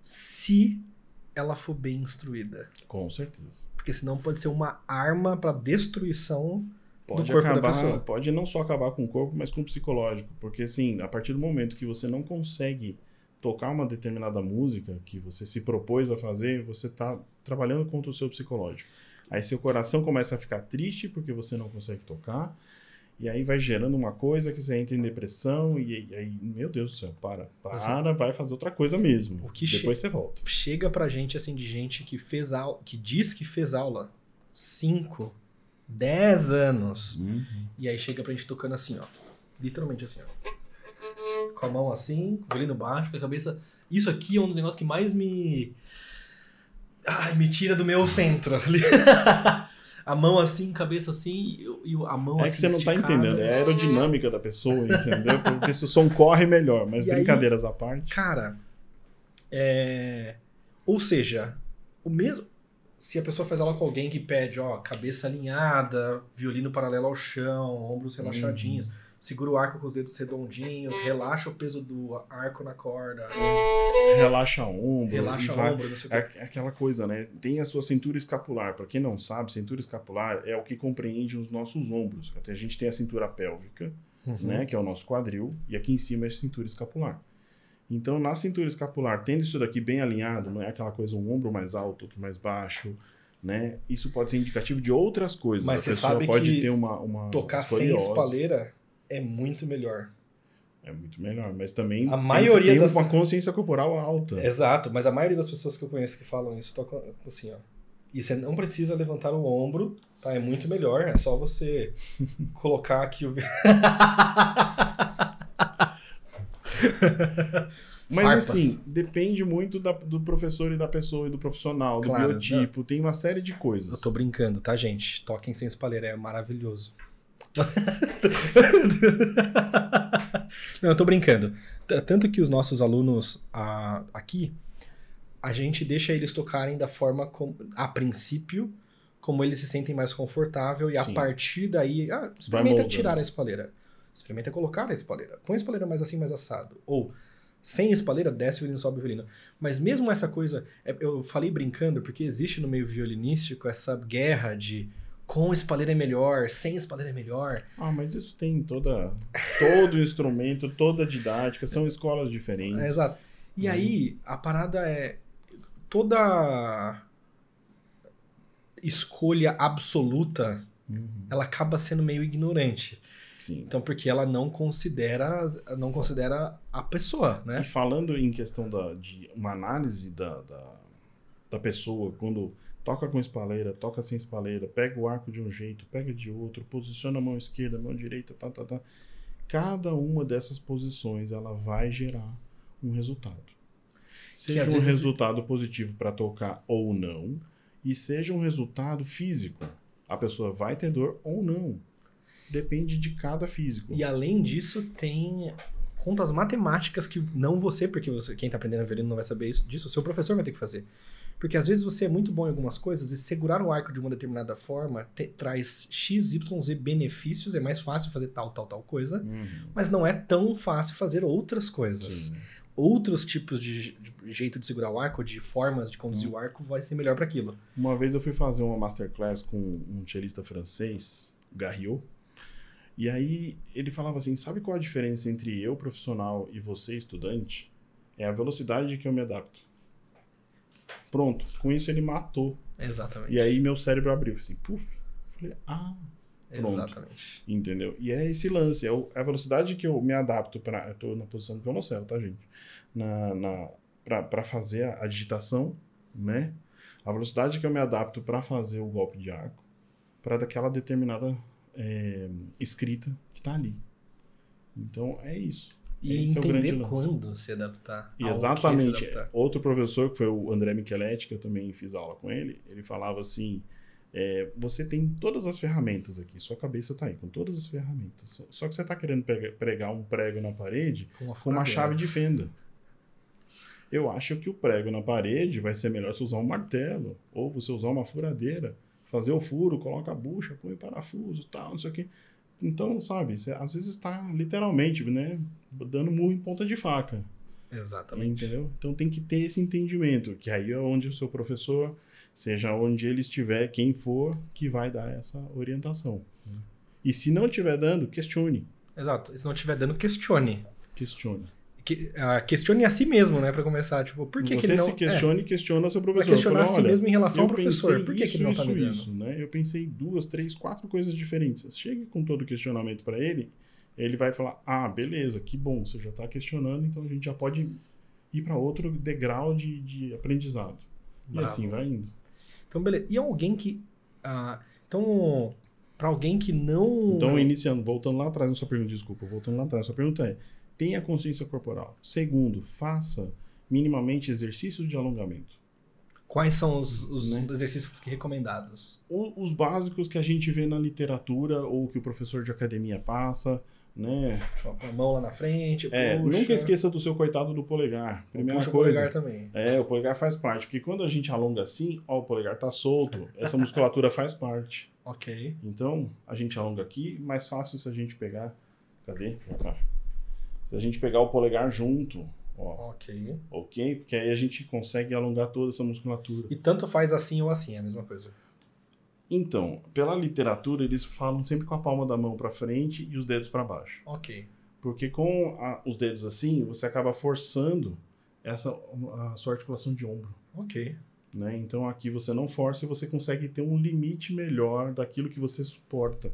Se ela for bem instruída. Com certeza. Porque senão pode ser uma arma para destruição pode do corpo acabar, da pessoa. Pode não só acabar com o corpo, mas com o psicológico. Porque, assim, a partir do momento que você não consegue tocar uma determinada música que você se propôs a fazer, você está trabalhando contra o seu psicológico. Aí seu coração começa a ficar triste porque você não consegue tocar. E aí vai gerando uma coisa que você entra em depressão e, aí, meu Deus do céu, para, para, assim, vai fazer outra coisa mesmo. O que Depois você volta. Chega pra gente assim de gente que fez aula, que diz que fez aula cinco dez anos. Uhum. E aí chega pra gente tocando assim, ó. Literalmente assim, ó. Com a mão assim, com o baixo, com a cabeça. Isso aqui é um dos negócios que mais me Ai, me tira do meu centro ali. a mão assim, cabeça assim e a mão é assim. É que você não esticada. tá entendendo, é a aerodinâmica da pessoa, entendeu? Porque se o som corre melhor, mas e brincadeiras aí, à parte. Cara, é... ou seja, o mesmo. Se a pessoa faz aula com alguém que pede, ó, cabeça alinhada, violino paralelo ao chão, ombros uhum. relaxadinhos segura o arco com os dedos redondinhos, uhum. relaxa o peso do arco na corda. Uhum. Relaxa o ombro. Relaxa o ombro, não sei o é, que. É aquela coisa, né? Tem a sua cintura escapular. Para quem não sabe, cintura escapular é o que compreende os nossos ombros. A gente tem a cintura pélvica, uhum. né? Que é o nosso quadril, e aqui em cima é a cintura escapular. Então, na cintura escapular, tendo isso daqui bem alinhado, não é aquela coisa, um ombro mais alto, outro mais baixo, né? Isso pode ser indicativo de outras coisas. Mas a você sabe pode que ter uma, uma tocar sem espaleira é muito melhor. É muito melhor, mas também a maioria tem das... uma consciência corporal alta. Exato, mas a maioria das pessoas que eu conheço que falam isso toca assim, ó. E você não precisa levantar o ombro, tá? É muito melhor, é só você colocar aqui o. Mas Farpas. assim, depende muito da, do professor e da pessoa e do profissional, do claro, biotipo, não. tem uma série de coisas. Eu tô brincando, tá, gente? Toquem sem espalheira, é maravilhoso. Não, eu tô brincando. Tanto que os nossos alunos a, aqui, a gente deixa eles tocarem da forma como, a princípio, como eles se sentem mais confortável e a partir daí, ah, experimenta tirar a espaleira. Experimenta colocar a espaleira. Com a espaleira mais assim, mais assado. Ou sem espaleira, desce o violino, sobe o violino. Mas mesmo essa coisa, é, eu falei brincando, porque existe no meio violinístico essa guerra de com espalheira é melhor, sem espalheira é melhor. Ah, mas isso tem toda todo instrumento, toda didática, são escolas diferentes. É, exato. E uhum. aí a parada é toda escolha absoluta, uhum. ela acaba sendo meio ignorante. Sim. Então, porque ela não considera, não considera a pessoa, né? E falando em questão da, de uma análise da, da, da pessoa, quando Toca com espaleira, toca sem espaleira, pega o arco de um jeito, pega de outro, posiciona a mão esquerda, a mão direita, tá, tá, tá. Cada uma dessas posições ela vai gerar um resultado. Seja um vezes... resultado positivo para tocar ou não, e seja um resultado físico. A pessoa vai ter dor ou não. Depende de cada físico. E além disso, tem contas matemáticas que não você, porque você, quem está aprendendo a violino não vai saber isso disso, o seu professor vai ter que fazer. Porque às vezes você é muito bom em algumas coisas e segurar o arco de uma determinada forma te, traz X, Y, Z benefícios, é mais fácil fazer tal, tal, tal coisa, uhum. mas não é tão fácil fazer outras coisas. Sim. Outros tipos de, de, jeito de segurar o arco, de formas de conduzir uhum. o arco, vai ser melhor para aquilo. Uma vez eu fui fazer uma masterclass com um cellista francês, Garriot, e aí ele falava assim: sabe qual a diferença entre eu profissional e você estudante? É a velocidade que eu me adapto. Pronto. Com isso ele matou. Exatamente. E aí meu cérebro abriu, assim, puf. Falei, ah. Pronto. Exatamente. Entendeu? E é esse lance, é, é a velocidade que eu me adapto para. Eu tô na posição do violoncelo, tá, gente? Na, na, para fazer a, a, digitação, né? A velocidade que eu me adapto para fazer o golpe de arco, para daquela determinada é, escrita que tá ali. Então é isso. E Esse é entender é quando se adaptar. exatamente. Adaptar. Outro professor, que foi o André Micheletti, que eu também fiz aula com ele, ele falava assim: é, você tem todas as ferramentas aqui, sua cabeça está aí, com todas as ferramentas. Só que você está querendo pregar um prego na parede com uma, com uma chave de fenda. Eu acho que o prego na parede vai ser melhor se usar um martelo, ou você usar uma furadeira, fazer o furo, coloca a bucha, põe o parafuso, tal, não sei o quê. Então, sabe, você às vezes está literalmente, né, dando murro em ponta de faca. Exatamente. Entendeu? Então tem que ter esse entendimento, que aí é onde o seu professor, seja onde ele estiver, quem for, que vai dar essa orientação. Hum. E se não estiver dando, questione. Exato. E se não estiver dando, questione. Questione que, uh, questione a si mesmo, né, para começar, tipo, por que, Você que ele não... Você se questione e é, questiona seu professor. Vai questionar a si mesmo em relação ao professor, por que, isso, que ele não está me dando? Isso, né? Eu pensei duas, três, quatro coisas diferentes. Chegue com todo o questionamento para ele, ele vai falar, ah, beleza, que bom, você já está questionando, então a gente já pode ir para outro degrau de, de aprendizado. Bravo. E assim vai indo. Então, beleza. E alguém que... Uh, então, para alguém que não... Então, iniciando, voltando lá atrás na sua pergunta, desculpa, voltando lá atrás, sua pergunta é tenha consciência corporal. Segundo, faça minimamente exercícios de alongamento. Quais são os, os né? exercícios que recomendados? O, os básicos que a gente vê na literatura ou que o professor de academia passa, né? Com tipo, a mão lá na frente, é, puxa. Nunca esqueça do seu coitado do polegar. Primeira puxa coisa, o polegar também. É, o polegar faz parte, porque quando a gente alonga assim, ó, o polegar tá solto, essa musculatura faz parte. Ok. Então, a gente alonga aqui, mais fácil se a gente pegar... Cadê? Pra se a gente pegar o polegar junto, ó. Ok. Ok? Porque aí a gente consegue alongar toda essa musculatura. E tanto faz assim ou assim, é a mesma coisa. Então, pela literatura, eles falam sempre com a palma da mão para frente e os dedos para baixo. Ok. Porque com a, os dedos assim, você acaba forçando essa a sua articulação de ombro. Ok. Né? Então aqui você não força e você consegue ter um limite melhor daquilo que você suporta.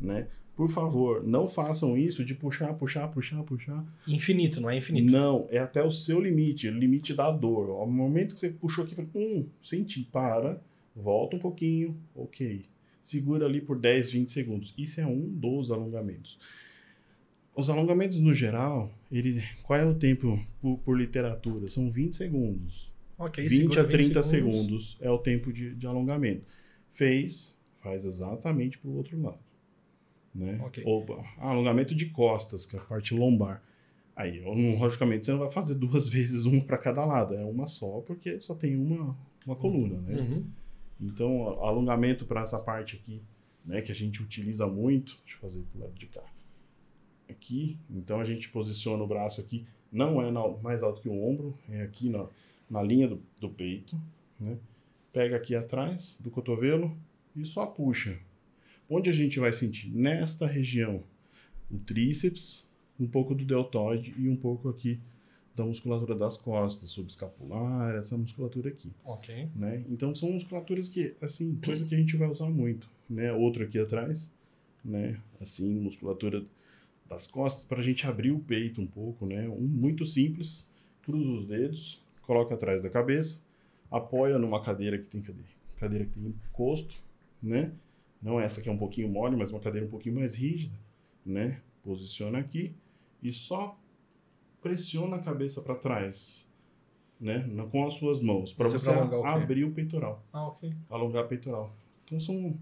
Né? Por favor, não façam isso de puxar, puxar, puxar, puxar. Infinito, não é infinito. Não, é até o seu limite, limite da dor. Ao momento que você puxou aqui, hum, senti, para, volta um pouquinho, ok. Segura ali por 10, 20 segundos. Isso é um dos alongamentos. Os alongamentos, no geral, ele, qual é o tempo por, por literatura? São 20 segundos. Okay, 20 a 30 segundos. segundos. é o tempo de, de alongamento. Fez, faz exatamente para o outro lado né? Okay. Ou alongamento de costas, que é a parte lombar. Aí, logicamente, você não vai fazer duas vezes uma para cada lado, é uma só, porque só tem uma, uma coluna, né? Uhum. Então, alongamento para essa parte aqui, né, que a gente utiliza muito, deixa eu fazer pro lado de cá. Aqui, então a gente posiciona o braço aqui, não é na, mais alto que o ombro, é aqui na, na linha do, do peito, né? Pega aqui atrás do cotovelo e só puxa. Onde a gente vai sentir? Nesta região, o tríceps, um pouco do deltoide e um pouco aqui da musculatura das costas, subescapular, essa musculatura aqui. Ok. Né? Então são musculaturas que, assim, coisa que a gente vai usar muito, né? Outro aqui atrás, né? Assim, musculatura das costas para a gente abrir o peito um pouco, né? Um muito simples, cruza os dedos, coloca atrás da cabeça, apoia numa cadeira que tem cadeira, cadeira que tem encosto, né? Não essa que é um pouquinho mole, mas uma cadeira um pouquinho mais rígida, né? Posiciona aqui e só pressiona a cabeça para trás, né? Com as suas mãos, para é você, abrir o, o, peitoral. Ah, ok. Alongar o peitoral. Então são,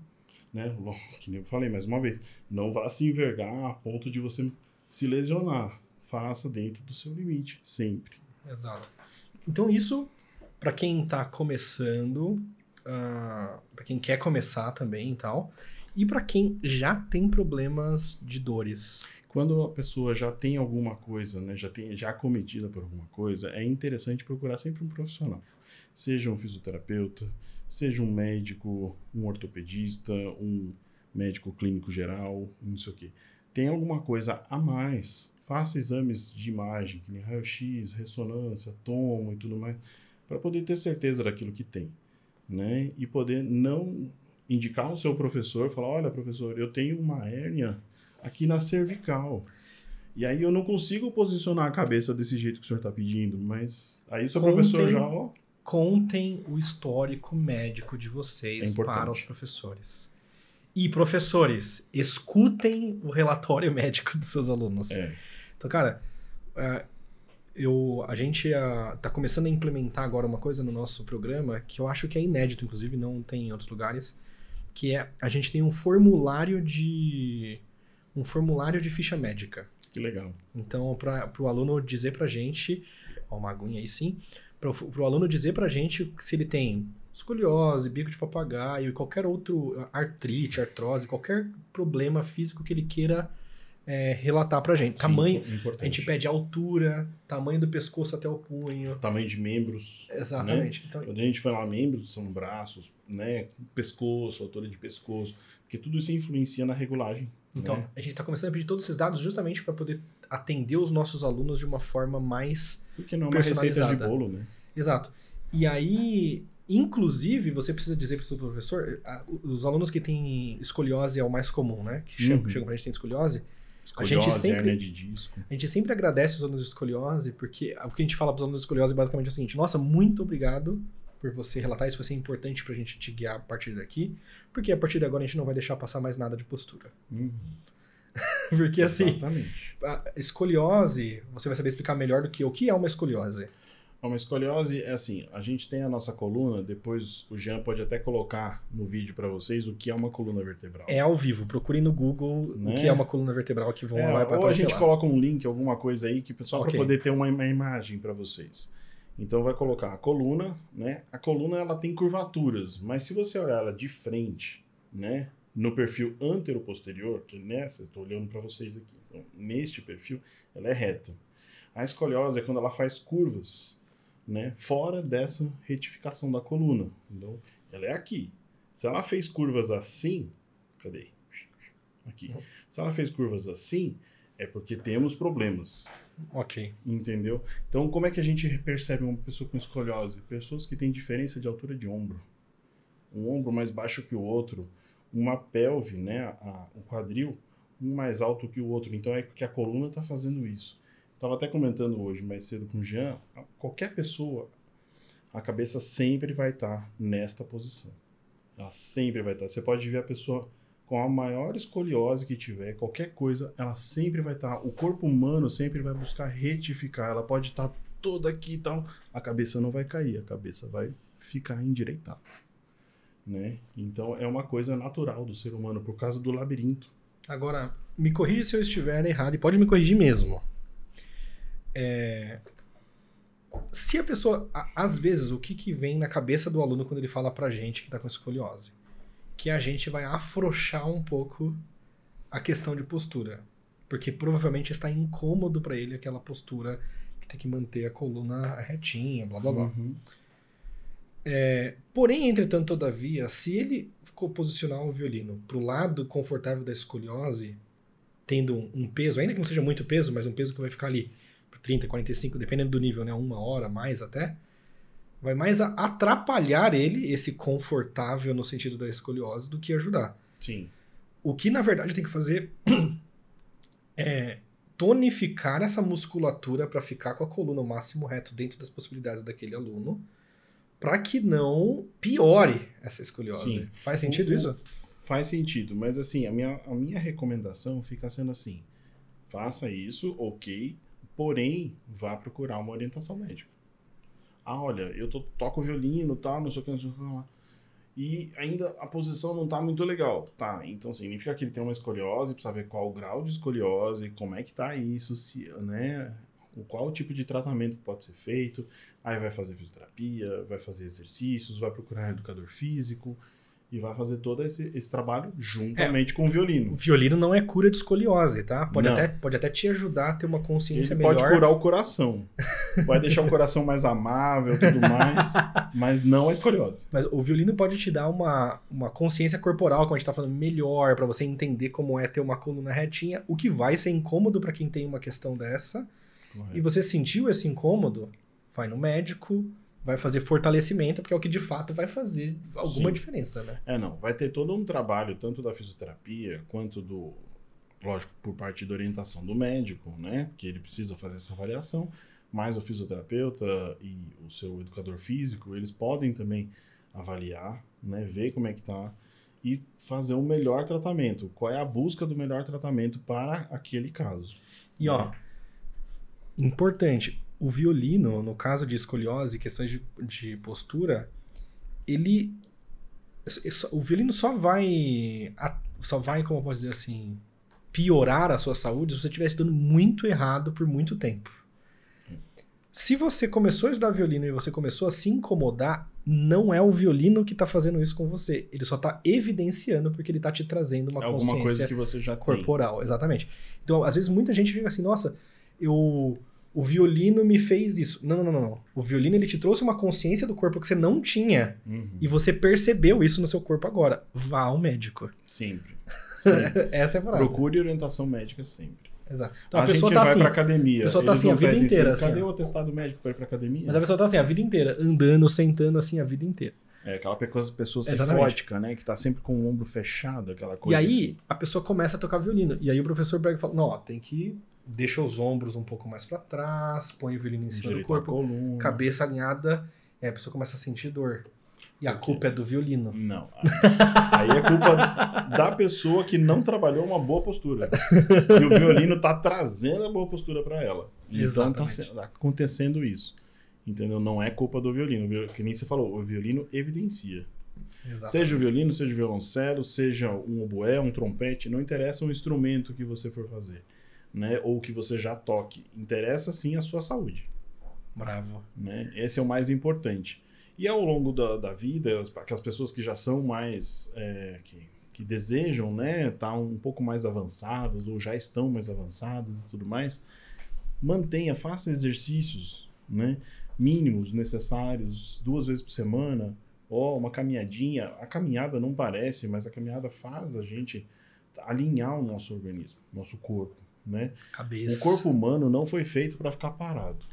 né? Que nem eu falei mais uma vez, não vá se envergar a ponto de você se lesionar. Faça dentro do seu limite, sempre. Exato. Então isso, para quem está começando, ah, para quem quer começar também e tal, e para quem já tem problemas de dores. Quando a pessoa já tem alguma coisa, né, já tem já é cometida por alguma coisa, é interessante procurar sempre um profissional, seja um fisioterapeuta, seja um médico, um ortopedista, um médico clínico geral, não sei o quê. Tem alguma coisa a mais faça exames de imagem, que nem raio-x, ressonância, tomo e tudo mais, para poder ter certeza daquilo que tem né? E poder não indicar o seu professor, falar, olha, professor, eu tenho uma hérnia aqui na cervical. E aí eu não consigo posicionar a cabeça desse jeito que o senhor está pedindo, mas aí o seu contem, professor já, ó... Contem o histórico médico de vocês é para os professores. E professores, escutem o relatório médico dos seus alunos. É. Então, cara, é, eu, a gente está ah, começando a implementar agora uma coisa no nosso programa que eu acho que é inédito, inclusive, não tem em outros lugares, que é a gente tem um formulário de um formulário de ficha médica. Que legal. Então, para o aluno dizer para gente, ó, uma aguinha aí sim, para o aluno dizer para gente se ele tem escoliose, bico de papagaio e qualquer outro ah, artrite, artrose, qualquer problema físico que ele queira é, relatar pra gente. Sim, tamanho, é importante. a gente pede altura, tamanho do pescoço até o punho. Tamanho de membros. Né? Exatamente. Né? Então, Quando a gente fala membros, são braços, né? pescoço, altura de pescoço, porque tudo isso influencia na regulagem. Então, né? a gente está começando a pedir todos esses dados justamente para poder atender os nossos alunos de uma forma mais Porque não é uma receita de bolo, né? Exato. E aí, inclusive, você precisa dizer para o seu professor, os alunos que têm escoliose é o mais comum, né? Que chegam, uhum. chegam para a gente tem escoliose, Escoliose, a gente sempre, de disco. A gente sempre agradece os alunos de escoliose, porque o que a gente fala para os alunos de escoliose é basicamente é o seguinte: nossa, muito obrigado por você relatar isso, vai ser importante para a gente te guiar a partir daqui, porque a partir de agora a gente não vai deixar passar mais nada de postura. Uhum. porque assim, Exatamente. assim, a escoliose, você vai saber explicar melhor do que o que é uma escoliose. É uma escoliose é assim, a gente tem a nossa coluna, depois o Jean pode até colocar no vídeo para vocês o que é uma coluna vertebral. É ao vivo, procurem no Google né? o que é uma coluna vertebral que vão é, lá para Ou a gente lá. coloca um link, alguma coisa aí que só okay. para poder ter uma, uma imagem para vocês. Então vai colocar a coluna, né? A coluna ela tem curvaturas, mas se você olhar ela de frente, né, no perfil antero-posterior, que nessa, né, estou olhando para vocês aqui. Então, neste perfil, ela é reta. A escoliose é quando ela faz curvas né, fora dessa retificação da coluna. Então, ela é aqui. Se ela fez curvas assim, cadê? Aqui. Uhum. Se ela fez curvas assim, é porque temos problemas. Ok. Entendeu? Então, como é que a gente percebe uma pessoa com escoliose? Pessoas que têm diferença de altura de ombro. Um ombro mais baixo que o outro, uma pelve, né, o quadril, um mais alto que o outro. Então, é porque a coluna está fazendo isso. Estava até comentando hoje mais cedo com o Jean, qualquer pessoa, a cabeça sempre vai estar tá nesta posição. Ela sempre vai estar. Tá. Você pode ver a pessoa com a maior escoliose que tiver, qualquer coisa, ela sempre vai estar. Tá, o corpo humano sempre vai buscar retificar. Ela pode estar tá toda aqui e tal. A cabeça não vai cair, a cabeça vai ficar endireitada. Né? Então é uma coisa natural do ser humano por causa do labirinto. Agora, me corrija se eu estiver errado e pode me corrigir mesmo. É, se a pessoa. Às vezes, o que, que vem na cabeça do aluno quando ele fala pra gente que tá com escoliose? Que a gente vai afrouxar um pouco a questão de postura. Porque provavelmente está incômodo para ele aquela postura que tem que manter a coluna retinha, blá blá blá. Uhum. É, porém, entretanto, todavia, se ele posicionar o violino pro lado confortável da escoliose, tendo um, um peso, ainda que não seja muito peso, mas um peso que vai ficar ali 30, 45, dependendo do nível, né? Uma hora, mais até. Vai mais atrapalhar ele, esse confortável no sentido da escoliose, do que ajudar. Sim. O que, na verdade, tem que fazer é tonificar essa musculatura para ficar com a coluna o máximo reto dentro das possibilidades daquele aluno, para que não piore essa escoliose. Sim. Faz sentido o, isso? Faz sentido, mas assim, a minha, a minha recomendação fica sendo assim: faça isso, ok, Porém, vá procurar uma orientação médica. Ah, olha, eu tô, toco violino, tal, tá, não sei o que, não sei o que lá. E ainda a posição não tá muito legal. Tá, então significa que ele tem uma escoliose, precisa ver qual o grau de escoliose, como é que tá isso, se, né? O qual tipo de tratamento pode ser feito. Aí vai fazer fisioterapia, vai fazer exercícios, vai procurar um educador físico e vai fazer todo esse, esse trabalho é. juntamente é, com o violino. O violino não é cura de escoliose, tá? Pode, até, pode até te ajudar a ter uma consciência Ele melhor. Pode curar o coração. vai deixar o coração mais amável tudo mais, mas não a escoliose. Mas o violino pode te dar uma, uma consciência corporal, como a gente tá falando, melhor, para você entender como é ter uma coluna retinha, o que vai ser incômodo para quem tem uma questão dessa. Correto. E você sentiu esse incômodo? Vai no médico, vai fazer fortalecimento, porque é o que de fato vai fazer alguma Sim. diferença, né? É, não. Vai ter todo um trabalho, tanto da fisioterapia quanto do. Lógico, por parte da orientação do médico, né? Que ele precisa fazer essa avaliação, mas o fisioterapeuta e o seu educador físico, eles podem também avaliar, né? Ver como é que tá e fazer o melhor tratamento. Qual é a busca do melhor tratamento para aquele caso? E ó, né? importante, o violino, no caso de escoliose questões de, de postura, ele. É o violino só vai. Só vai, como eu posso dizer assim. Piorar a sua saúde se você estiver estudando muito errado por muito tempo. Se você começou a estudar violino e você começou a se incomodar, não é o violino que está fazendo isso com você. Ele só está evidenciando porque ele está te trazendo uma é consciência coisa que você já corporal. Tem. Exatamente. Então, às vezes, muita gente fica assim, nossa, eu o violino me fez isso. Não, não, não, não. O violino ele te trouxe uma consciência do corpo que você não tinha. Uhum. E você percebeu isso no seu corpo agora. Vá ao médico. Sempre. sempre. Essa é a Procure orientação médica sempre. Exato. Então, a, a pessoa gente tá vai assim, pra academia. A pessoa tá assim a vida inteira. Assim, Cadê o atestado médico para ir pra academia? Mas a pessoa tá assim a vida inteira, andando, sentando assim a vida inteira. É aquela pessoa cefótica, né? Que tá sempre com o ombro fechado, aquela coisa. E aí assim. a pessoa começa a tocar violino. E aí o professor e fala: não, ó, tem que deixa os ombros um pouco mais para trás, põe o violino em cima do corpo, cabeça alinhada, é, a pessoa começa a sentir dor. E a culpa é do violino. Não. Aí é culpa da pessoa que não trabalhou uma boa postura. E o violino tá trazendo a boa postura para ela. Exatamente. Então tá acontecendo isso. Entendeu? Não é culpa do violino. Que nem você falou, o violino evidencia. Exatamente. Seja o violino, seja o violoncelo, seja um oboé, um trompete, não interessa o instrumento que você for fazer né, ou que você já toque. Interessa sim a sua saúde. Bravo. Né? Esse é o mais importante. E ao longo da, da vida, as, as pessoas que já são mais. É, que, que desejam né, estar tá um pouco mais avançadas ou já estão mais avançadas e tudo mais, mantenha, faça exercícios né, mínimos necessários duas vezes por semana, ou uma caminhadinha. A caminhada não parece, mas a caminhada faz a gente alinhar o nosso organismo, nosso corpo. Né? Cabeça. O corpo humano não foi feito para ficar parado.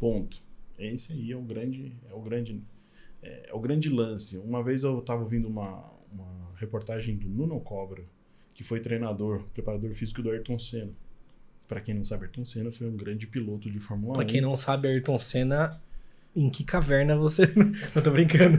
Ponto. Esse aí é o grande, é o grande, é, é o grande lance. Uma vez eu estava ouvindo uma, uma reportagem do Nuno Cobra, que foi treinador, preparador físico do Ayrton Senna. Para quem não sabe, Ayrton Senna foi um grande piloto de Fórmula pra 1. Para quem não sabe, Ayrton Senna em que caverna você. não tô brincando.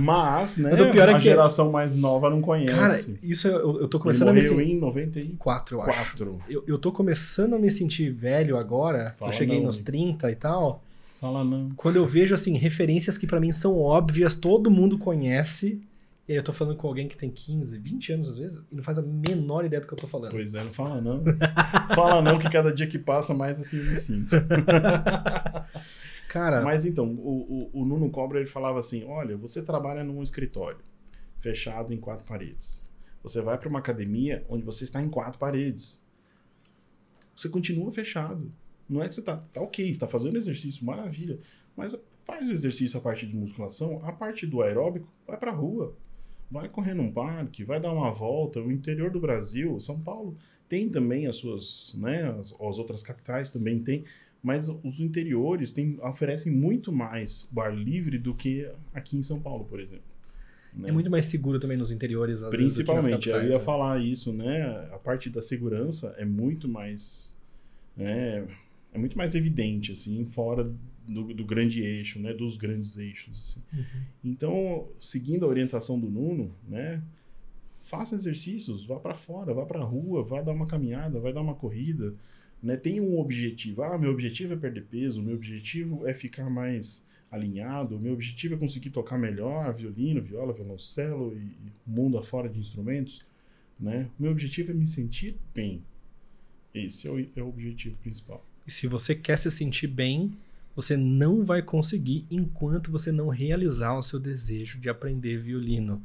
Mas, né? Mas o pior é a que... geração mais nova não conhece. Cara, isso eu, eu tô começando Ele a me sentir. em 94, eu acho. Quatro. Eu, eu tô começando a me sentir velho agora. Fala eu cheguei não, nos 30 e tal. Fala não. Quando eu vejo, assim, referências que para mim são óbvias, todo mundo conhece. E aí eu tô falando com alguém que tem 15, 20 anos às vezes, e não faz a menor ideia do que eu tô falando. Pois é, não fala não. fala não, que cada dia que passa mais assim eu me sinto. Cara. Mas então, o, o, o Nuno Cobra ele falava assim: olha, você trabalha num escritório fechado em quatro paredes. Você vai para uma academia onde você está em quatro paredes. Você continua fechado. Não é que você está tá ok, está fazendo exercício, maravilha. Mas faz o exercício a parte de musculação, a parte do aeróbico, vai para a rua. Vai correr num parque, vai dar uma volta. O interior do Brasil, São Paulo, tem também as suas, né, as, as outras capitais também tem mas os interiores tem, oferecem muito mais bar livre do que aqui em São Paulo, por exemplo. Né? É muito mais seguro também nos interiores. Principalmente, capitais, eu ia né? falar isso, né? A parte da segurança é muito mais, né? é muito mais evidente assim, fora do, do grande eixo, né? Dos grandes eixos. Assim. Uhum. Então, seguindo a orientação do Nuno, né? Faça exercícios, vá para fora, vá para a rua, vá dar uma caminhada, vai dar uma corrida né, tem um objetivo. Ah, meu objetivo é perder peso, meu objetivo é ficar mais alinhado, meu objetivo é conseguir tocar melhor violino, viola, violoncelo e mundo afora de instrumentos. Né? O meu objetivo é me sentir bem. Esse é o, é o objetivo principal. E se você quer se sentir bem, você não vai conseguir enquanto você não realizar o seu desejo de aprender violino.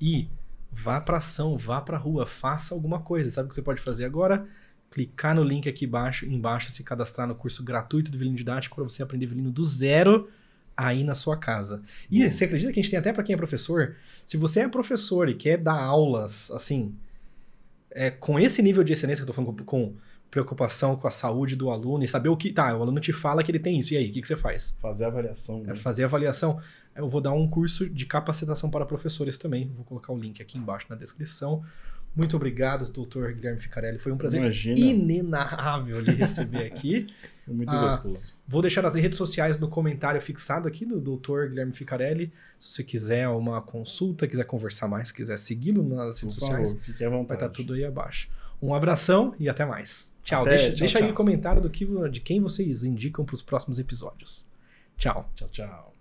E vá para ação, vá para rua, faça alguma coisa. Sabe o que você pode fazer agora? clicar no link aqui embaixo, embaixo se cadastrar no curso gratuito de violino didático para você aprender violino do zero aí na sua casa. E uhum. você acredita que a gente tem até para quem é professor? Se você é professor e quer dar aulas, assim, é, com esse nível de excelência que eu tô falando, com, com, preocupação com a saúde do aluno e saber o que. Tá, o aluno te fala que ele tem isso, e aí, o que, que você faz? Fazer avaliação. É, né? fazer avaliação. Eu vou dar um curso de capacitação para professores também. Vou colocar o link aqui embaixo na descrição. Muito obrigado, doutor Guilherme Ficarelli. Foi um prazer Imagina. inenarrável lhe receber aqui. Muito ah, gostoso. Vou deixar as redes sociais no comentário fixado aqui do doutor Guilherme Ficarelli. Se você quiser uma consulta, quiser conversar mais, quiser segui-lo nas redes sociais, fique à vontade. vai estar tá tudo aí abaixo. Um abração e até mais. Tchau. Até, deixa, tchau, deixa tchau. aí o um comentário do que, de quem vocês indicam para os próximos episódios. Tchau. Tchau, tchau.